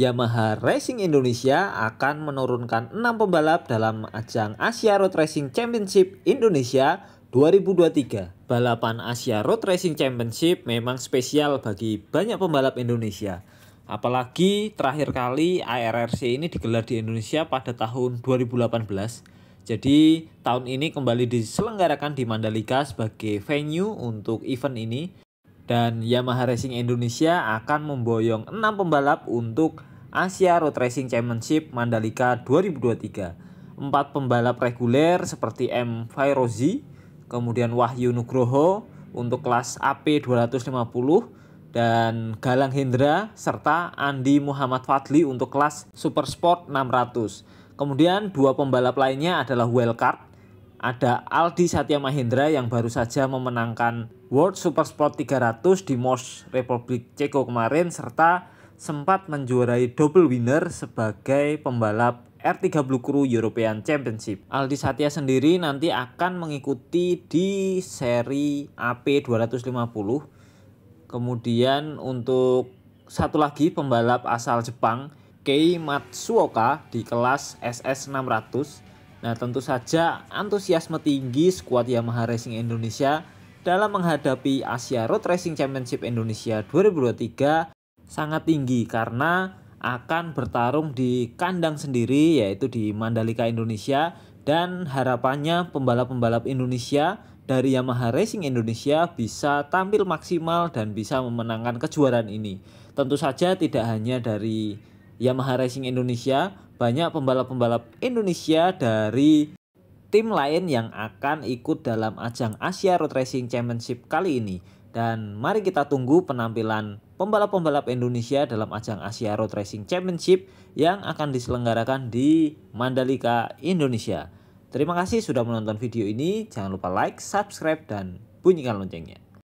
Yamaha Racing Indonesia akan menurunkan 6 pembalap dalam ajang Asia Road Racing Championship Indonesia 2023. Balapan Asia Road Racing Championship memang spesial bagi banyak pembalap Indonesia. Apalagi terakhir kali ARRC ini digelar di Indonesia pada tahun 2018. Jadi tahun ini kembali diselenggarakan di Mandalika sebagai venue untuk event ini. Dan Yamaha Racing Indonesia akan memboyong 6 pembalap untuk Asia Road Racing Championship Mandalika 2023. Empat pembalap reguler seperti M. Fairozi, kemudian Wahyu Nugroho untuk kelas AP 250 dan Galang Hendra serta Andi Muhammad Fadli untuk kelas Super Sport 600. Kemudian dua pembalap lainnya adalah Wildcard ada Aldi Satya Mahendra yang baru saja memenangkan World Supersport 300 di Mos Republik Ceko kemarin serta sempat menjuarai double winner sebagai pembalap R30 Crew European Championship. Aldi Satya sendiri nanti akan mengikuti di seri AP250. Kemudian untuk satu lagi pembalap asal Jepang, Kei Matsuoka di kelas SS600. Nah tentu saja antusiasme tinggi skuad Yamaha Racing Indonesia dalam menghadapi Asia Road Racing Championship Indonesia 2023 sangat tinggi karena akan bertarung di kandang sendiri yaitu di Mandalika Indonesia dan harapannya pembalap-pembalap Indonesia dari Yamaha Racing Indonesia bisa tampil maksimal dan bisa memenangkan kejuaraan ini. Tentu saja tidak hanya dari Yamaha Racing Indonesia, banyak pembalap-pembalap Indonesia dari tim lain yang akan ikut dalam ajang Asia Road Racing Championship kali ini. Dan mari kita tunggu penampilan pembalap-pembalap Indonesia dalam ajang Asia Road Racing Championship yang akan diselenggarakan di Mandalika, Indonesia. Terima kasih sudah menonton video ini. Jangan lupa like, subscribe, dan bunyikan loncengnya.